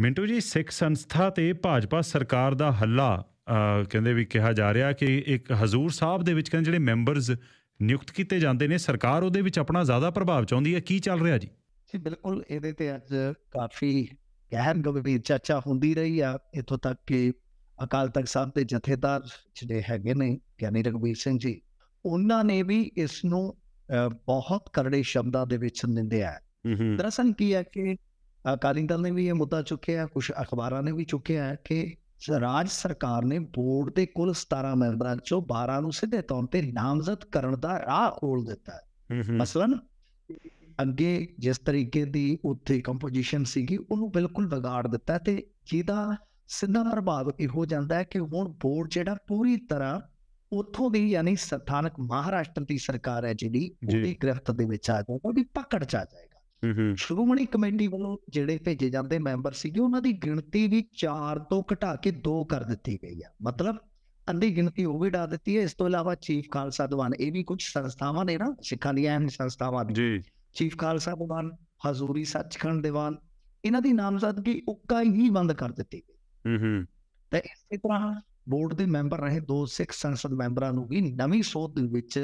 ਮਿੰਟੂ ਜੀ ਸਿੱਖ ਸੰਸਥਾ ਤੇ ਭਾਜਪਾ ਸਰਕਾਰ ਦਾ ਹੱਲਾ ਕਹਿੰਦੇ ਵੀ ਕਿਹਾ ਜਾ ਰਿਹਾ ਕਿ ਇੱਕ ਹਜ਼ੂਰ ਸਾਹਿਬ ਦੇ ਵਿੱਚ ਕਹਿੰਦੇ ਜਿਹੜੇ ਮੈਂਬਰਸ ਨਿਯੁਕਤ ਕੀਤੇ ਜਾਂਦੇ ਨੇ ਸਰਕਾਰ ਉਹਦੇ ਵਿੱਚ ਆਪਣਾ ਜ਼ਿਆਦਾ ਪ੍ਰਭਾਵ ਚਾਹੁੰਦੀ ਹੈ ਕੀ ਚੱਲ ਰਿਹਾ ਜੀ ਜੀ ਬਿਲਕੁਲ ਇਹਦੇ ਤੇ ਅੱਜ ਕਾਫੀ ਗਹਿਨ ਗੱਲਬਾਤ ਚਰਚਾ ਹੁੰਦੀ ਰਹੀ ਆ ਇਥੋਂ ਤੱਕ ਕਿ ਅਕਾਲ ਤਖਤ ਸਾਹਿਬ ਦੇ ਜਥੇਦਾਰ ਜਿਹੜੇ ਹੈਗੇ ਨੇ ਗਿਆਨੀ ਰਗਵੀਰ ਸਿੰਘ ਜੀ ਉਹਨਾਂ ਨੇ ਵੀ ਇਸ ਨੂੰ ਬਹੁਤ ਕਰੜੇ ਸ਼ਬਦਾਂ ਦੇ ਵਿੱਚ ਨਿੰਦਿਆ ਦਰਸਨ ਕੀ ਹੈ ਕਿ ਅਕਾਲੀ ਦਲ ਨੇ ਵੀ ਇਹ ਮੁੱਦਾ ਚੁੱਕਿਆ हैं कुछ अखबारों ने भी चुके ਰਾਜ ਸਰਕਾਰ ਨੇ ਬੋਰਡ ਦੇ ਕੁੱਲ 17 ਮੈਂਬਰਾਂ ਚੋਂ 12 ਨੂੰ ਸਿੱਧੇ ਤੌਰ ਤੇ ਨਾਮਜ਼ਦ ਕਰਨ ਦਾ ਰਾਹ ਖੋਲ ਦਿੱਤਾ ਹੈ ਮਸਲਨ ਅੱਗੇ ਜਿਸ ਤਰੀਕੇ ਦੀ ਉੱਥੇ ਕੰਪੋਜੀਸ਼ਨ ਸੀਗੀ ਉਹਨੂੰ ਬਿਲਕੁਲ ਵਿਗਾੜ ਦਿੱਤਾ ਤੇ ਜਿਹਦਾ ਸਿੱਧਾ ਪ੍ਰਭਾਵ ਇਹੋ ਜਾਂਦਾ ਹੈ ਕਿ ਹੁਣ ਬੋਰਡ ਜਿਹੜਾ ਪੂਰੀ ਤਰ੍ਹਾਂ ਉੱਥੋਂ ਦੀ ਯਾਨੀ ਸਥਾਨਕ ਮਹਾਰਾਸ਼ਟਰ ਦੀ ਸਰਕਾਰ ਹੈ ਜਿਹੜੀ ਉਹਦੀ ਗ੍ਰਿਫਤ ਦੇ ਵਿੱਚ ਆ ਜਾਊਗਾ ਵੀ ਪਕੜ ਚ ਆ ਜਾਏਗਾ ਸ਼੍ਰੋਮਣੀ ਕਮੇਟੀ ਵੱਲੋਂ ਜਿਹੜੇ ਭੇਜੇ ਜਾਂਦੇ ਮੈਂਬਰ ਸੀਗੇ ਉਹਨਾਂ ਦੀ ਗਿਣਤੀ ਵੀ 4 ਤੋਂ ਘਟਾ ਕੇ 2 ਕਰ ਦਿੱਤੀ ਗਈ ਆ ਮਤਲਬ ਅੰਦੀ ਗਿਣਤੀ ਉਹ ਵੀ ਡਾ ਦਿੱਤੀ ਹੈ ਇਸ ਤੋਂ ਇਲਾਵਾ ਚੀਫ ਖਾਲਸਾ ਦਵਾਨ ਇਹ ਵੀ ਕੁਝ ਸੰਸਥਾਵਾਂ ਨੇ ਨਾ ਸਿੱਖਾਂ ਦੀਆਂ ਸੰਸਥਾਵਾਂ ਜੀ ਚੀਫ ਖਾਲਸਾ ਦਵਾਨ ਹਜ਼ੂਰੀ ਸੱਚਖੰਡ ਦੀਵਾਨ ਇਹਨਾਂ ਦੀ ਨਾਮਜ਼ਦਗੀ ਉੱਕਾ ਹੀ ਬੰਦ ਕਰ ਦਿੱਤੀ ਗਈ ਹੂੰ ਹੂੰ ਤੇ ਇਸੇ ਤਰ੍ਹਾਂ ਬੋਰਡ ਦੇ ਮੈਂਬਰ ਰਹੇ ਦੋ ਸਿੱਖ ਸੰਸਦ ਮੈਂਬਰਾਂ ਨੂੰ ਵੀ ਨਵੀਂ ਸੋਧ ਦੇ ਵਿੱਚ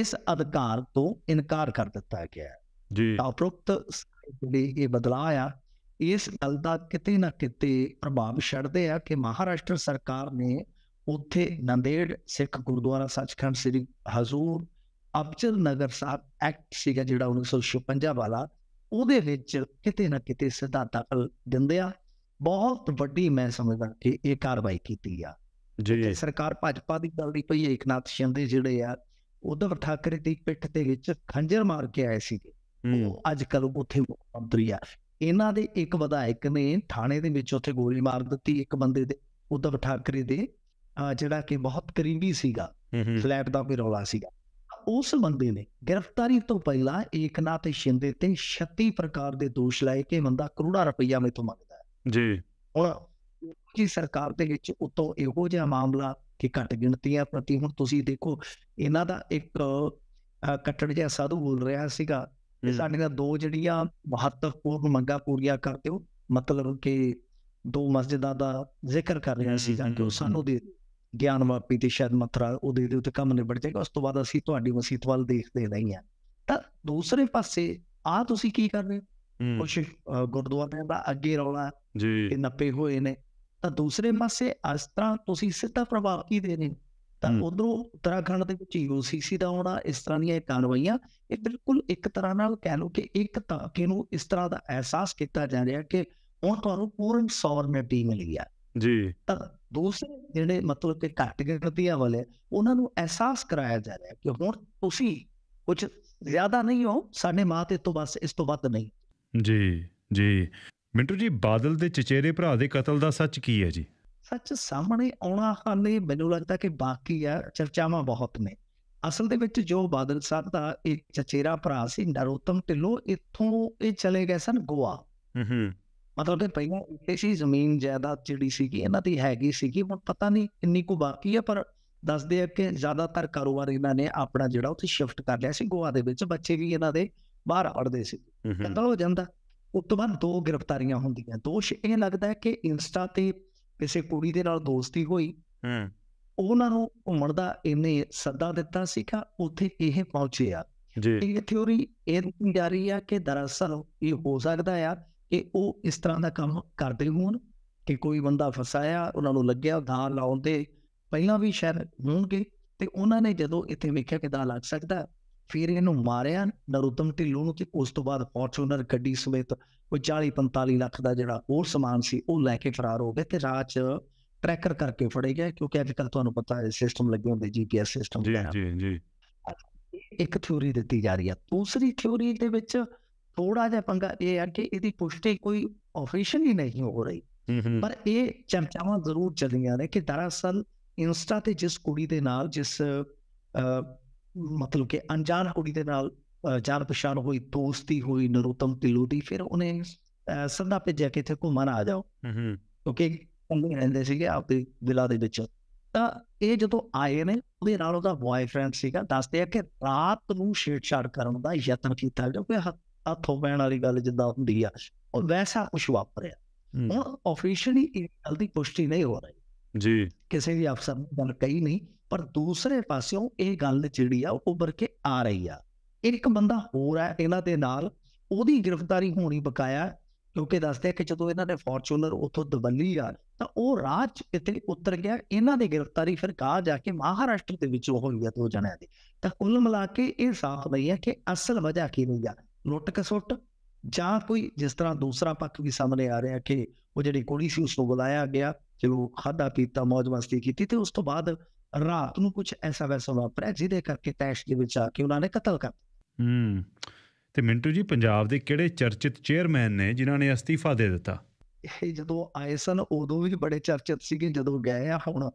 ਇਸ ਅਧਿਕਾਰ ਤੋਂ ਇਨਕਾਰ ਕਰ ਦਿੱਤਾ ਗਿਆ ਜੀ ਉਪਰੋਕਤ ਜਿਹੜੀ ਇਹ ਬਦਲਾਅ ਆ ਇਸ ਗੱਲ ਦਾ ਕਿਤੇ ਨਾ ਕਿਤੇ ਪ੍ਰਭਾਵ ਛੱਡਦੇ ਆ ਕਿ ਮਹਾਰਾਸ਼ਟਰ ਸਰਕਾਰ ਨੇ ਉੱਥੇ ਨੰਦੇੜ ਸਿੱਖ ਗੁਰਦੁਆਰਾ ਸੱਚਖੰਡ ਸ੍ਰੀ ਹਜ਼ੂਰ ਅਬਚਲ ਨਗਰ ਸਾਹਿਬ ਐਕਟ ਸੀਗਾ ਜਿਹੜਾ 1956 ਵਾਲਾ ਉਹਦੇ ਵਿੱਚ ਕਿਤੇ ਨਾ ਕਿਤੇ ਸਿੱਧਾ ਦਖਲ ਦਿੰਦੇ ਆ ਬਹੁਤ ਵੱਡੀ ਮੈਂ ਸਮਝਦਾ ਕਿ ਇਹ ਕਾਰਵਾਈ ਕੀਤੀ ਆ ਜੀ ਸਰਕਾਰ ਭਾਜਪਾ ਦੀ ਗੱਲ ਦੀ ਪਈ ਏਕਨਾਥ ਸ਼ਿੰਦੇ ਜਿਹੜੇ ਆ ਉਧਰ ਠਾਕਰੇ ਦੀ ਪਿੱਠ ਦੇ ਵਿੱਚ ਖੰਜਰ ਮਾਰ ਕੇ ਆਏ ਸੀਗੇ ਉਹ ਅੱਜ ਕੱਲ ਉੱਥੇ ਮੁੱਖ ਮੰਤਰੀ ਆ ਇਹਨਾਂ ਦੇ ਇੱਕ ਵਿਧਾਇਕ ਨੇ ਥਾਣੇ ਦੇ ਵਿੱਚ ਉੱਥੇ ਗੋਲੀ ਮਾਰ ਦਿੱਤੀ ਇੱਕ ਬੰਦੇ ਦੇ ਉਧਰ ਠਾਕਰੇ ਦੇ ਜਿਹੜਾ ਕਿ ਬਹੁਤ ਕਰੀਬੀ ਸੀਗਾ ਫਲੈਟ ਦਾ ਵੀ ਰੌਲਾ ਸੀਗਾ ਉਸ ਬੰਦੇ ਨੇ ਗ੍ਰਿਫਤਾਰੀ ਤੋਂ ਪਹਿਲਾਂ ਏਕਨਾਥ ਸ਼ਿੰਦੇ ਤੇ 36 ਪ੍ਰਕਾਰ ਦੇ ਦੋਸ਼ ਲਾਏ ਕਿ ਬੰਦਾ ਕਰੋੜਾ ਰੁਪਈਆ ਮੇਥੋਂ ਮੰਗਦਾ ਹੈ ਜੀ ਉਹ ਕੀ ਸਰਕਾਰ ਦੇ ਵਿੱਚ ਉਤੋਂ ਇਹੋ ਜਿਹਾ ਮਾਮਲਾ ਕਿ ਘਟ ਗਿਣਤੀਆਂ ਪ੍ਰਤੀ ਹੁਣ ਤੁਸੀਂ ਦੇਖੋ ਇਹਨਾਂ ਦਾ ਇੱਕ ਕੱਟੜ ਜਿਹਾ ਸਾਧੂ ਬੋਲ ਰਿਹਾ ਸੀਗਾ ਤੇ ਸਾਡੀਆਂ ਦੋ ਜਿਹੜੀਆਂ ਮਹੱਤਵਪੂਰਨ ਮੰਗਾਂ ਪੂਰੀਆਂ ਕਰਦੇ ਹੋ ਮਤਲਬ ਕਿ ਦੋ ਮਸਜਿਦਾਂ ਦਾ ਜ਼ਿਕਰ ਕਰ ਰਿਹਾ ਸੀ ਜਾਂ ਕਿ ਸਾਨੂੰ ਦੇ ਗਿਆਨ ਵਾਪੀ ਤੇ ਸ਼ਾਇਦ ਮਤਰਾ ਉਹਦੇ ਦੇ ਉੱਤੇ ਕੰਮ ਨਿਬੜ ਜਾਏਗਾ ਉਸ ਤੋਂ ਬਾਅਦ ਅਸੀਂ ਤੁਹਾਡੀ ਵਸੀਤ ਵੱਲ ਦੇਖਦੇ ਨਹੀਂ ਆ ਤਾਂ ਦੂਸਰੇ ਪਾਸੇ ਆ ਤੁਸੀਂ ਕੀ ਕਰ ਰਹੇ ਹੋ ਕੁਝ ਗੁਰਦੁਆਰਿਆਂ ਦਾ ਅੱਗੇ ਰੌਲਾ ਜੀ ਇਹ ਨੱਪੇ ਹੋਏ ਨੇ ਤਾਂ ਦੂਸਰੇ ਪਾਸੇ ਅਸਤਰਾ ਤੁਸੀਂ ਸਿੱਧਾ ਪ੍ਰਭਾਵ ਕੀ ਦੇ ਰਹੇ ਤਾਂ ਉਧਰੋਂ ਉਤਰਾਖੰਡ ਦੇ ਵਿੱਚ ਯੂਸੀਸੀ ਦਾ ਆਉਣਾ ਇਸ ਤਰ੍ਹਾਂ ਦੀਆਂ ਕਾਰਵਾਈਆਂ ਇਹ ਬਿਲਕੁਲ ਇੱਕ ਤਰ੍ਹਾਂ ਨਾਲ ਕਹਿ ਲਓ ਕਿ ਇੱਕ ਤਾਕੇ ਨੂੰ ਇਸ ਤਰ੍ਹਾਂ ਦਾ ਅਹਿਸਾਸ ਕੀਤਾ ਜਾ ਰਿਹਾ ਕਿ ਉਹ ਤੁਹਾਨੂੰ ਪੂਰਨ ਪੀ ਮਿਲ ਗਿਆ ਜੀ ਤਾਂ ਦੂਸਰੇ ਜਿਹੜੇ ਮਤਲਬ ਕਿ ਘੱਟ ਗਿਣਤੀਆਂ ਵਾਲੇ ਉਹਨਾਂ ਨੂੰ ਅਹਿਸਾਸ ਕਰਾਇਆ ਜਾ ਰਿਹਾ ਕਿ ਹੁਣ ਤੁਸੀਂ ਕੁਝ ਜ਼ਿਆਦਾ ਨਹੀਂ ਹੋ ਸਾਡੇ ਮਾਂ ਤੇ ਤੋਂ ਬਸ ਇਸ ਤੋਂ ਵੱਧ ਨਹੀਂ ਜੀ ਜੀ ਮਿੰਟੂ ਜੀ ਬਾਦਲ ਦੇ ਚਚੇਰੇ ਭਰਾ ਦੇ ਕਤਲ ਦਾ ਸੱਚ ਕੀ ਹੈ ਜੀ ਸੱਚ ਸਾਹਮਣੇ ਆਉਣਾ ਹਾਲੇ ਮੈਨੂੰ ਲੱਗਦਾ ਕਿ ਬਾਕੀ ਆ ਚਰਚਾਵਾਂ ਬਹੁਤ ਨੇ ਅਸਲ ਦੇ ਵਿੱਚ ਜੋ ਬਾਦਲ ਸਾਹਿਬ ਦਾ ਇੱਕ ਚਚੇਰਾ ਭਰਾ ਸੀ ਨਰੋਤਮ ਢਿੱਲੋਂ ਇੱਥੋਂ ਇਹ ਚਲੇ ਗਏ ਸਨ ਗੋਆ ਹੂੰ ਮਤਲਬ ਕਿ ਪਹਿਲਾਂ ਇੱਥੇ ਸੀ ਜ਼ਮੀਨ ਜਾਇਦਾਦ ਜਿਹੜੀ ਸੀਗੀ ਇਹਨਾਂ ਦੀ ਹੈਗੀ ਸੀਗੀ ਹੁਣ ਪਤਾ ਨਹੀਂ ਇੰਨੀ ਕੋ ਬਾਕੀ ਆ ਪਰ ਦੱਸਦੇ ਆ ਕਿ ਜ਼ਿਆਦਾਤਰ ਕਾਰੋਬਾਰ ਇਹਨਾਂ ਨੇ ਆਪਣਾ ਜਿਹੜਾ ਉੱਥੇ ਸ਼ਿਫਟ ਕਰ ਲਿਆ ਸੀ ਗੋਆ ਦੇ ਵਿੱਚ ਬੱਚੇ ਵੀ ਇਹਨਾਂ ਦੇ ਬਾਹਰ ਆੜਦੇ ਸੀ ਕਤਲ ਹੋ ਜਾਂਦਾ ਉਸ ਤੋਂ ਬਾਅਦ ਦੋ ਗ੍ਰਿਫਤਾਰੀਆਂ ਹੁੰਦੀਆਂ ਦੋਸ਼ ਇਹ ਲੱਗਦਾ ਕਿ ਇੰਸਟਾ ਤੇ ਕਿਸੇ ਕੁੜੀ ਦੇ ਨਾਲ ਦੋਸਤੀ ਹੋਈ ਹੂੰ ਉਹਨਾਂ ਨੂੰ ਘੁੰਮਣ ਦਾ ਇਹਨੇ ਸੱਦਾ ਦਿੱਤਾ ਕਿ ਉੱਥੇ ਇਹ ਪਹੁੰਚੇ ਆ ਜੀ ਇਹ ਥਿਉਰੀ ਇਹ ਜਾਰੀ ਰਹੀ ਆ ਕਿ ਦਰਅਸਲ ਇਹ ਹੋ ਸਕਦਾ ਆ ਕਿ ਉਹ ਇਸ ਤਰ੍ਹਾਂ ਦਾ ਕੰਮ ਕਰਦੇ ਹੋਣ ਕਿ ਕੋਈ ਬੰਦਾ ਫਸਾਇਆ ਉਹਨਾਂ ਨੂੰ ਲੱਗਿਆ ਧਾਰ ਲਾਉਂਦੇ ਪਹਿਲਾਂ ਵੀ ਸ਼ਾਇਦ ਹੋਣਗੇ ਤੇ ਉਹਨਾਂ ਨੇ ਜਦੋਂ ਇੱਥੇ ਵੇਖਿਆ ਕਿ ਦਾ ਲੱਗ ਸਕਦਾ ਫਿਰ ਇਹਨੂੰ ਮਾਰਿਆ ਨਰੂਤਮ ਢਿੱਲੋਂ ਨੂੰ ਤੇ ਉਸ ਤੋਂ ਬਾਅਦ ਫੋਰਚੂਨਰ ਗੱਡੀ ਸਮੇਤ ਕੋਈ 40 45 ਲੱਖ ਦਾ ਜਿਹੜਾ ਹੋਰ ਸਮਾਨ ਸੀ ਉਹ ਲੈ ਕੇ ਫਰਾਰ ਹੋ ਗਏ ਤੇ ਰਾਤ ਚ ਟਰੈਕਰ ਕਰਕੇ ਫੜੇ ਗਏ ਕਿਉਂਕਿ ਅੱਜ ਕੱਲ ਤੁਹਾਨੂੰ ਪਤਾ ਹੈ ਸਿਸਟਮ ਲੱਗੇ ਹੁੰਦੇ ਜੀਪੀਐਸ ਸਿਸਟਮ ਜੀ ਜੀ ਜੀ ਇੱਕ ਥਿਉਰੀ ਦਿੱਤੀ ਜਾ ਰਹੀ ਹੈ ਦੂਸਰੀ ਥਿਉਰੀ ਦੇ ਵਿੱਚ ਥੋੜਾ ਜਿਹਾ ਪੰਗਾ ਇਹ ਹੈ ਕਿ ਇਹਦੀ ਪੁਸ਼ਟੀ ਕੋਈ ਆਫੀਸ਼ੀਅਲੀ ਨਹੀਂ ਹੋ ਰਹੀ ਪਰ ਇਹ ਚਮਚਾਵਾਂ ਜ਼ਰੂਰ ਚੱਲੀਆਂ ਨੇ ਕਿ ਦਰਅਸਲ ਇੰਸਟਾ ਤੇ ਜਿਸ ਕੁੜੀ ਦੇ ਨਾਲ ਜਿਸ ਮਤਲਬ ਕਿ ਅਣਜਾਣ ਕੁੜੀ ਦੇ ਨਾਲ ਜਾਣ ਪਛਾਣ ਹੋਈ ਦੋਸਤੀ ਹੋਈ ਨਰੋਤਮ ਦੀ ਫਿਰ ਉਹਨੇ ਸੰਧਾ ਭੇਜਿਆ ਕਿ ਇੱਥੇ ਘੁੰਮਣ ਆ ਜਾਓ ਹੂੰ ਕਿਉਂਕਿ ਉਹਨੇ ਰਹਿੰਦੇ ਸੀਗੇ ਆਪਣੀ ਵਿਲਾ ਦੇ ਵਿੱਚ ਤਾਂ ਇਹ ਜਦੋਂ ਆਏ ਨੇ ਉਹਦੇ ਨਾਲ ਉਹਦਾ ਬॉयਫ੍ਰੈਂਡ ਸੀਗਾ ਦੱਸਦੇ ਆ ਕਿ ਰਾਤ ਨੂੰ ਛੇੜਛਾੜ ਕਰਨ ਦਾ ਯਤਨ ਕੀਤਾ ਜੋ ਕਿ ਹੱਥੋਂ ਪੈਣ ਵਾਲੀ ਗੱਲ ਜਿੱਦਾਂ ਹੁੰਦੀ ਆ ਉਹ ਵੈਸਾ ਕੁਝ ਵਾਪਰਿਆ ਆਫੀਸ਼ੀਅਲੀ ਇਹ ਗੱਲ ਦੀ ਪੁਸ਼ਟੀ ਨਹੀਂ ਹੋ ਰਹੀ ਜੀ ਕਿਸੇ ਵੀ ਅਫਸਰ ਨੇ ਗੱਲ ਕਹੀ ਨਹੀਂ ਪਰ ਦੂਸਰੇ ਪਾਸਿਓਂ ਇਹ ਗੱਲ ਜਿਹੜੀ ਆ ਉੱਭਰ ਕੇ ਆ ਰਹੀ ਆ ਇੱਕ ਬੰਦਾ ਹੋਰ ਹੈ ਇਹਨਾਂ ਦੇ ਨਾਲ ਉਹਦੀ ਗ੍ਰਿਫਤਾਰੀ ਹੋਣੀ ਬਕਾਇਆ ਕਿਉਂਕਿ ਦੱਸਦੇ ਆ ਕਿ ਜਦੋਂ ਇਹਨਾਂ ਨੇ ਫੋਰਚੂਨਰ ਉਥੋਂ ਦਵੱਲੀ ਆ ਤਾਂ ਉਹ ਰਾਜ ਚ ਕਿਤੇ ਉਤਰ ਗਿਆ ਇਹਨਾਂ ਦੀ ਗ੍ਰਿਫਤਾਰੀ ਫਿਰ ਕਾ ਜਾ ਕੇ ਮਹਾਰਾਸ਼ਟਰ ਦੇ ਵਿੱਚ ਹੋਈ ਆ ਤੋ ਜਣਿਆਂ ਦੀ ਤਾਂ ਕੁੱਲ ਮਿਲਾ ਕੇ ਇਹ ਸਾਫ਼ ਨਹੀਂ ਹੈ ਕਿ ਅਸਲ ਵਜ੍ਹਾ ਕੀ ਨਹੀਂ ਆ ਲੁੱਟ ਕਸੁੱਟ ਜਾਂ ਕੋਈ ਜਿਸ ਤਰ੍ਹਾਂ ਦੂਸਰਾ ਪੱਖ ਵੀ ਸਾਹਮਣੇ ਆ ਰਿਹਾ ਕਿ ਉਹ ਸੀ ਉਸ ਨੂੰ ਬੁਲਾਇਆ ਗਿਆ ਜਦੋਂ ਖਾਦਾ ਪੀਤਾ ਮौज ਮਸਤੀ ਕੀਤੀ ਤੇ ਉਸ ਤੋਂ ਬਾਅਦ ਰਾਤ ਨੂੰ ਕੁਝ ਐਸਾ ਵੈਸਾ ਵਾਪਰਿਆ ਜਿਹਦੇ ਕਰਕੇ ਤੈਸ਼ ਦੇ ਵਿੱਚ ਆ ਕੇ ਉਹਨਾਂ ਨੇ ਕਤਲ ਕਰ ਹੂੰ ਤੇ ਮਿੰਟੂ ਜੀ ਪੰਜਾਬ ਦੇ ਕਿਹੜੇ ਚਰਚਿਤ ਚੇਅਰਮੈਨ ਨੇ ਜਿਨ੍ਹਾਂ ਨੇ ਅਸਤੀਫਾ ਦੇ ਦਿੱਤਾ ਇਹ ਜਦੋਂ ਆਏ ਸਨ ਉਦੋਂ ਵੀ ਬੜੇ ਚਰਚਿਤ ਸੀਗੇ ਜਦੋਂ ਗਏ ਆ ਹੁਣ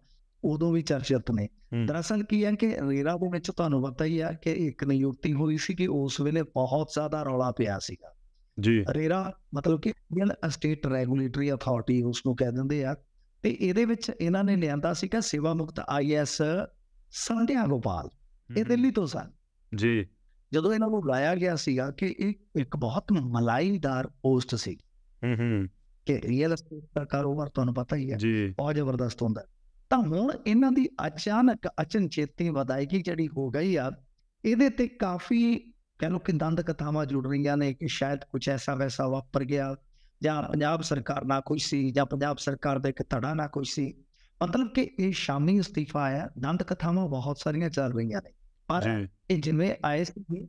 ਉਦੋਂ ਵੀ ਚਰਚਿਤ ਨੇ ਦਰਅਸਲ ਕੀ ਹੈ ਕਿ ਰੇਰਾ ਬੋਮੇ ਵਿੱਚ ਤੁਹਾਨੂੰ ਪਤਾ ਹੀ ਆ ਕਿ ਇੱਕ ਨਿਯੁਕਤੀ ਹੋਈ ਸੀ ਕਿ ਉਸ ਵੇਲੇ ਬਹੁਤ ਜ਼ਿਆਦਾ ਰੌਲਾ ਪਿਆ ਸੀਗਾ ਜੀ ਰੇਰਾ ਮਤਲਬ ਕਿ ਇੰਡੀਅਨ ਸਟੇਟ ਰੈਗੂਲੇਟਰੀ ਅਥਾਰਟੀ ਉਸ ਨੂੰ ਕਹਿ ਦਿੰਦੇ ਆ ਤੇ ਇਹਦੇ ਵਿੱਚ ਇਹਨਾਂ ਨੇ ਲਿਆਂਦਾ ਸੀਗਾ ਸੇਵਾ ਮੁਕਤ ਆਈਐਸ ਸੰਧਿਆ ਗੋਪਾਲ ਇਹ ਦਿੱਲੀ ਤੋਂ ਸਨ ਜੀ ਜਦੋਂ ਇਹਨਾਂ ਨੂੰ ਲਾਇਆ ਗਿਆ ਸੀਗਾ ਕਿ ਇਹ ਇੱਕ ਬਹੁਤ ਮਲਾਈਦਾਰ ਪੋਸਟ ਸੀ ਹੂੰ ਹੂੰ ਕਿ ਰੀਅਲ ਅਸਟੇਟ ਦਾ ਕਾਰੋਬਾਰ ਤੁਹਾਨੂੰ ਪਤਾ ਹੀ ਹੈ ਜੀ ਬਹੁਤ ਜ਼ਬਰਦਸਤ ਹੁੰਦਾ ਤਾਂ ਹੁਣ ਇਹਨਾਂ ਦੀ ਅਚਾਨਕ ਅਚਨਚੇਤੀ ਵਧਾਈ ਜਿਹੜੀ ਹੋ ਗਈ ਆ ਇਹਦੇ ਤੇ ਕਾਫੀ ਕਹ ਲੋ ਕਿ ਦੰਦ ਕਥਾਵਾਂ ਜੁੜ ਰਹੀਆਂ ਨੇ ਕਿ ਸ਼ਾਇਦ ਕੁਝ ਐਸਾ ਵੈਸਾ ਵਾਪਰ ਗਿਆ ਜਾਂ ਪੰਜਾਬ ਸਰਕਾਰ ਨਾਲ ਕੋਈ ਸੀ ਜਾਂ ਪੰਜਾਬ ਸਰਕਾਰ ਦੇ ਇੱਕ ਧੜਾ ਨਾਲ ਕੋਈ ਸੀ ਮਤਲਬ ਕਿ ਇਹ ਸ਼ਾਮੀ ਅਸਤੀਫਾ ਆਇਆ ਦੰਦ ਕਥਾਵਾਂ ਬਹੁਤ ਸਾਰੀਆਂ ਚੱਲ ਰਹੀਆਂ ਨੇ ਪਰ ਇਹ ਜਿਵੇਂ ਆਏ ਸੀ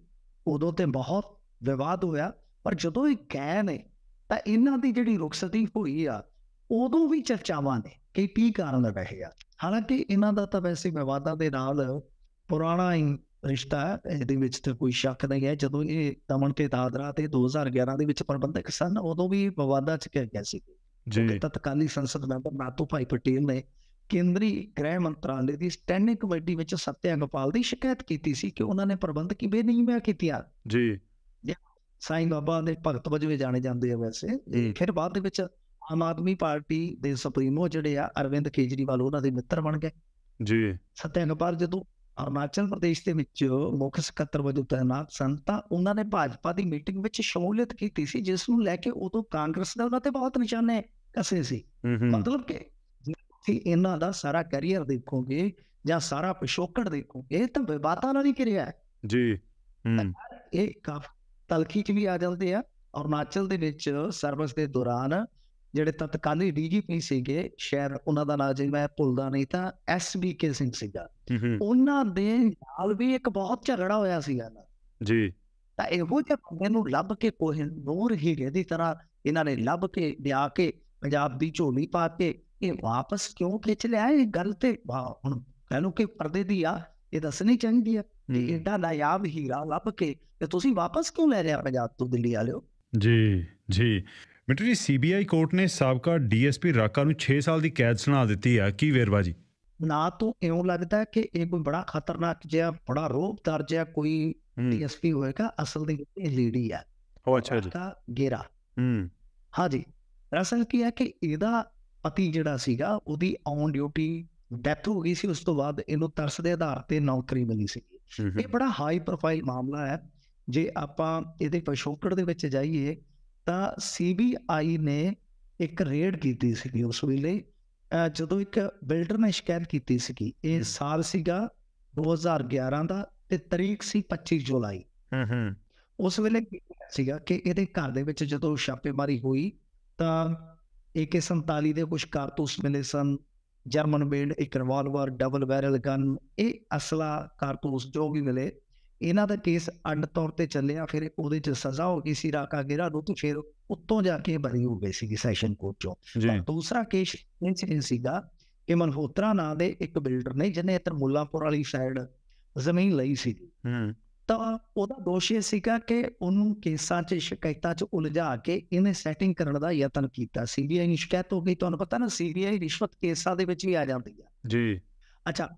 ਉਦੋਂ ਤੇ ਬਹੁਤ ਵਿਵਾਦ ਹੋਇਆ ਪਰ ਜਦੋਂ ਇਹ ਗਏ ਨੇ ਤਾਂ ਇਹਨਾਂ ਦੀ ਜਿਹੜੀ ਰੁਖਸਤੀ ਹੋਈ ਆ ਉਦੋਂ ਵੀ ਚਰਚਾਵਾਂ ਨੇ ਕਿ ਕੀ ਕਾਰਨ ਰਹੇ ਆ ਹਾਲਾਂਕਿ ਇਹਨਾਂ ਦਾ ਤਾਂ ਵੈਸੇ ਵਿਵਾਦਾਂ ਦੇ ਨਾਲ ਪੁਰਾਣਾ ਹੀ ਰਿਸ਼ਤਾ ਇਹਦੇ ਵਿੱਚ ਤਾਂ ਕੋਈ ਸ਼ੱਕ ਨਹੀਂ ਹੈ ਜਦੋਂ ਇਹ ਦਮਨ ਤੇ ਦਾਦਰਾ ਤੇ 2011 ਦੇ ਵਿੱਚ ਪ੍ਰਬੰਧਕ ਸਨ ਉਦੋਂ ਵੀ ਵਿਵਾਦਾਂ 'ਚ ਘਿਰ ਗਿਆ ਸੀ ਜੀ ਤਤਕਾਲੀ ਸੰਸਦ ਮੈਂਬਰ ਨਾਤੂ ਭਾਈ ਪਟੇਲ ਨੇ ਕੇਂਦਰੀ ਗ੍ਰਹਿ ਮੰਤਰਾਲੇ ਦੀ ਸਟੈਂਡਿੰਗ ਕਮੇਟੀ ਵਿੱਚ ਸਤਿਆ ਗੋਪਾਲ ਦੀ ਸ਼ਿਕਾਇਤ ਕੀਤੀ ਸੀ ਕਿ ਉਹਨਾਂ ਨੇ ਪ੍ਰਬੰਧਕੀ ਕੀਤੀ ਆ ਜੀ ਸਾਈਂ ਬਾਬਾ ਦੇ ਭਗਤ ਵਜੋਂ ਜਾਣੇ ਜਾਂਦੇ ਆ ਵੈਸੇ ਫਿਰ ਬਾਅਦ ਦੇ ਵਿੱਚ ਆਮ ਆਦਮੀ ਪਾਰਟੀ ਦੇ ਸੁਪਰੀਮੋ ਜਿਹੜੇ ਆ ਅਰਵਿੰਦ ਕੇਜਰੀਵਾਲ ਉਹਨਾਂ ਦੇ ਮਿੱਤਰ ਬਣ ਗਏ ਜੀ ਸਤਿਆ ਗੋਪਾਲ ਜਦੋਂ ਅਰਮਾਚਲ ਪ੍ਰਦੇਸ਼ ਦੇ ਵਿੱਚ ਮੁੱਖ ਸਕੱਤਰ ਵਜੋਂ ਤਾਇਨਾਤ ਸਨ ਤਾਂ ਉਹਨਾਂ ਨੇ ਭਾਜਪਾ ਦੀ ਮੀਟਿੰਗ ਵਿੱਚ ਸ਼ਮੂਲੀਅਤ ਕੀਤੀ ਸੀ ਜਿਸ ਨੂੰ ਲੈ ਕੇ ਉਦੋਂ ਕਾਂਗਰਸ ਦਾ ਉਹਨਾਂ ਤੇ ਬਹੁਤ ਨਿਸ਼ਾਨੇ ਕਸੇ ਸੀ ਮਤਲਬ ਕਿ ਤੁਸੀਂ ਇਹਨਾਂ ਦਾ ਸਾਰਾ ਕੈਰੀਅਰ ਦੇਖੋਗੇ ਜਾਂ ਸਾਰਾ ਪਿਛੋਕੜ ਦੇਖੋਗੇ ਤਾਂ ਵਿਵਾਦਾਂ ਨਾਲ ਹੀ ਘਿਰਿਆ ਹੈ ਜੀ ਇਹ ਕਾਫ ਤਲਖੀ ਚ ਵੀ ਆ ਜਾਂਦੇ ਆ ਅਰਮਾਚਲ ਦੇ ਵਿੱਚ ਸਰਵਿਸ ਦੇ ਦੌਰਾਨ ਜਿਹੜੇ ਤਤਕਾਲੀ ਡੀਜੀਪੀ ਸੀਗੇ ਸ਼ਾਇਦ ਉਹਨਾਂ ਦਾ ਨਾਮ ਜੇ ਮੈਂ ਭੁੱਲਦਾ ਨਹੀਂ ਤਾਂ ਐਸਬੀਕੇ ਸਿੰਘ ਸੀਗਾ ਉਹਨਾਂ ਦੇ ਨਾਲ ਵੀ ਇੱਕ ਬਹੁਤ ਝਗੜਾ ਹੋਇਆ ਸੀਗਾ ਜੀ ਤਾਂ ਇਹੋ ਜਿਹੇ ਬੰਦੇ ਨੂੰ ਲੱਭ ਕੇ ਕੋਈ ਨੂਰ ਹੀ ਦੀ ਤਰ੍ਹਾਂ ਇਹਨਾਂ ਨੇ ਲੱਭ ਕੇ ਲਿਆ ਕੇ ਪੰਜਾਬ ਦੀ ਝੋਲੀ ਪਾ ਕੇ ਇਹ ਵਾਪਸ ਕਿਉਂ ਖਿੱਚ ਲਿਆ ਇਹ ਗੱਲ ਤੇ ਹੁਣ ਕਹਿੰਨੋ ਕਿ ਪਰਦੇ ਦੀ ਆ ਇਹ ਦੱਸਣੀ ਚਾਹੀਦੀ ਆ ਕਿ ਇੰਡਾ ਨਾਯਾਬ ਹੀਰਾ ਲੱਭ ਕੇ ਤੇ ਤੁਸੀਂ ਵਾਪਸ ਕਿਉਂ ਲੈ ਰਿਹਾ ਪੰਜਾਬ ਤੋਂ ਦਿੱਲੀ ਵਾਲਿਓ ਜੀ ਜੀ ਮਿੰਟੂ ਜੀ ਸੀਬੀਆਈ ਕੋਰਟ ਨੇ ਸਾਬਕਾ ਡੀਐਸਪੀ ਰਾਕਾ ਨੂੰ 6 ਸਾਲ ਦੀ ਕੈਦ ਸੁਣਾ ਦਿੱਤੀ ਆ ਕੀ ਵੇਰਵਾ ਜੀ ਨਾ ਤੋਂ ਇਉਂ ਲੱਗਦਾ ਕਿ ਇਹ ਕੋਈ ਬੜਾ ਖਤਰਨਾਕ ਜਿਹਾ ਬੜਾ ਰੋਬਦਾਰ ਜਿਹਾ ਕੋਈ ਡੀਐਸਪੀ ਹੋਏਗਾ ਅਸਲ ਦੇ ਵਿੱਚ ਇਹ ਲੇਡੀ ਆ ਉਹ ਅੱਛਾ ਜੀ ਦਾ ਗੇਰਾ ਹੂੰ ਹਾਂ ਜੀ ਰਸਲ ਕੀ ਹੈ ਕਿ ਇਹਦਾ ਪਤੀ ਜਿਹੜਾ ਸੀਗਾ ਉਹਦੀ ਔਨ ਡਿਊਟੀ ਡੈਥ ਹੋ ਗਈ ਸੀ ਉਸ ਤੋਂ ਬਾਅਦ ਇਹਨੂੰ ਤਰਸ ਦੇ ਆਧਾਰ ਤੇ ਨੌਕਰੀ ਮਿਲੀ ਸੀ ਇਹ ਬੜਾ ਹਾਈ ਪ੍ਰੋਫਾਈਲ ਮਾਮਲਾ ਹੈ ਜੇ ਆਪਾਂ ਇਹਦੇ ਪਿਛੋਕੜ ਦੇ ਵਿੱਚ ਜਾਈਏ ਤਾਂ ਸੀਬੀਆਈ ਨੇ ਇੱਕ ਰੇਡ ਕੀਤੀ ਸੀ ਉਸ ਵੇਲੇ ਜਦੋਂ ਇੱਕ ਬਿਲਡਰ ਨੇ ਸ਼ਿਕਾਇਤ ਕੀਤੀ ਸੀ ਕਿ ਇਹ ਸਾਲ ਸੀਗਾ 2011 ਦਾ ਤੇ ਤਰੀਕ ਸੀ 25 ਜੁਲਾਈ ਹੂੰ ਹੂੰ ਉਸ ਵੇਲੇ ਸੀਗਾ ਕਿ ਇਹਦੇ ਘਰ ਦੇ ਵਿੱਚ ਜਦੋਂ ਛਾਪੇਮਾਰੀ ਹੋਈ ਤਾਂ AK47 ਦੇ ਕੁਝ ਕਾਰਤੂਸ ਮਿਲੇ ਸਨ ਜਰਮਨ ਬੇਡ ਇੱਕ ਰਿਵਾਲਵਰ ਡਬਲ ਬੈਰਲ ਗਨ ਇਹ ਅਸਲਾ ਕਾਰਤੂਸ ਜੋ ਵੀ ਮਿਲੇ ਇਹਨਾਂ ਦਾ ਕੇਸ ਅੱਡ ਤੌਰ ਤੇ ਚੱਲਿਆ ਫਿਰ ਉਹਦੇ ਚ ਸਜ਼ਾ ਹੋ ਗਈ ਸੀ ਰਾਕਾ ਗੇਰਾ ਨੂੰ ਤੇ ਫਿਰ ਉੱਤੋਂ ਜਾ ਕੇ ਬਰੀ ਹੋ ਗਈ ਸੀ ਸੈਸ਼ਨ ਕੋਰਟ ਚੋਂ ਦੂਸਰਾ ਕੇਸ ਇਨਸੀਡੈਂਟ ਸੀਗਾ ਕਿ ਮਨਹੋਤਰਾ ਨਾਂ ਦੇ ਇੱਕ ਬਿਲਡਰ ਨੇ ਜਿਹਨੇ ਇੱਧਰ ਮੁੱਲਾਪੁਰ ਵਾਲੀ ਸਾਈਡ ਜ਼ਮੀਨ ਲਈ ਸੀ ਹੂੰ ਤਾਂ ਉਹਦਾ ਦੋਸ਼ ਇਹ ਸੀਗਾ ਕਿ ਉਹਨੂੰ ਕੇਸਾਂ 'ਚ ਸ਼ਿਕਾਇਤਾਂ 'ਚ ਉਲਝਾ ਕੇ ਇਹਨੇ ਸੈਟਿੰਗ ਕਰਨ ਦਾ ਯਤਨ ਕੀਤਾ ਸੀਬੀਆਈ ਨੂੰ ਸ਼ਿਕਾਇਤ ਹੋ ਗਈ ਤੁਹਾਨੂੰ ਪਤਾ ਨਾ ਸੀਬੀਆਈ ਰਿਸ਼ਵਤ ਕੇਸਾਂ ਦੇ ਵਿੱਚ ਵੀ ਆ ਜਾਂਦੀ ਆ ਜੀ ਅੱਛਾ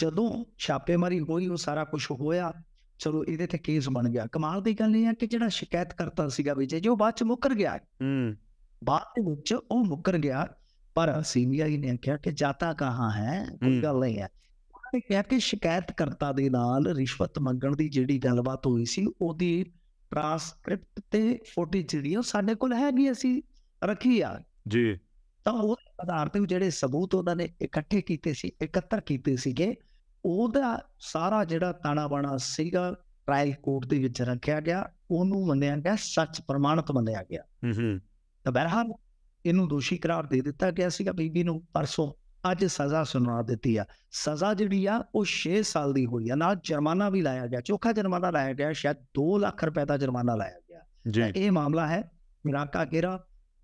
ਜਦੋਂ ਛਾਪੇਮਾਰੀ ਹੋਈ ਉਹ ਸਾਰਾ ਕੁਝ ਹੋਇਆ ਚਲੋ ਇਹਦੇ ਤੇ ਕੇਸ ਬਣ ਗਿਆ ਕਮਾਲ ਦੀ ਗੱਲ ਇਹ ਹੈ ਕਿ ਜਿਹੜਾ ਸ਼ਿਕਾਇਤ ਕਰਤਾ ਸੀਗਾ ਵਿਜੇ ਜੇ ਉਹ ਬਾਅਦ ਚ ਮੁੱਕਰ ਗਿਆ ਹੂੰ ਬਾਅਦ ਦੇ ਵਿੱਚ ਉਹ ਮੁੱਕਰ ਗਿਆ ਪਰ ਸੀਬੀਆਈ ਨੇ ਕਿਹਾ ਕਿ ਜਾਤਾ ਕਹਾ ਹੈ ਕੋਈ ਗੱਲ ਨਹੀਂ ਹੈ ਉਹਨੇ ਕਿਹਾ ਕਿ ਸ਼ਿਕਾਇਤ ਕਰਤਾ ਦੇ ਨਾਲ ਰਿਸ਼ਵਤ ਮੰਗਣ ਦੀ ਜਿਹੜੀ ਗੱਲਬਾਤ ਹੋਈ ਸੀ ਉਹਦੀ ਟ੍ਰਾਂਸਕ੍ਰਿਪਟ ਤੇ ਫੋਟੋ ਜਿਹੜੀ ਉਹ ਸਾਡੇ ਕੋਲ ਹੈ ਨਹੀਂ ਅਸੀਂ ਰੱਖੀ ਆ ਜੀ ਤਾਂ ਉਹ ਆਧਾਰ ਤੇ ਜਿਹੜੇ ਸਬੂਤ ਉਹਨਾਂ ਨੇ ਇਕੱਠੇ ਕੀਤੇ ਸੀ ਇਕੱਤਰ ਕੀਤੇ ਸੀਗੇ ਉਹਦਾ ਸਾਰਾ ਜਿਹੜਾ ਤਾਣਾ ਬਾਣਾ ਸੀਗਾ ਟ੍ਰਾਇਲ ਕੋਰਟ ਦੇ ਵਿੱਚ ਰੱਖਿਆ ਗਿਆ ਉਹਨੂੰ ਮੰਨਿਆ ਗਿਆ ਸੱਚ ਪ੍ਰਮਾਣਿਤ ਮੰਨਿਆ ਗਿਆ ਹੂੰ ਹੂੰ ਤਾਂ ਬਹਿਰਹਾਲ ਇਹਨੂੰ ਦੋਸ਼ੀ ਕਰਾਰ ਦੇ ਦਿੱਤਾ ਗਿਆ ਸੀਗਾ ਬੀਬੀ ਨੂੰ ਪਰਸੋਂ ਅੱਜ ਸਜ਼ਾ ਸੁਣਾ ਦਿੱਤੀ ਆ ਸਜ਼ਾ ਜਿਹੜੀ ਆ ਉਹ 6 ਸਾਲ ਦੀ ਹੋਈ ਆ ਨਾਲ ਜੁਰਮਾਨਾ ਵੀ ਲਾਇਆ ਗਿਆ ਚੋਖਾ ਜੁਰਮਾਨਾ ਲਾਇਆ ਗਿਆ ਸ਼ਾਇਦ 2 ਲੱਖ ਰੁਪਏ ਦਾ ਜੁਰਮਾਨਾ ਲਾਇਆ ਗਿਆ ਜੀ ਇਹ ਮਾਮਲਾ ਹੈ ਮਿਰਾਕਾ ਕੇਰਾ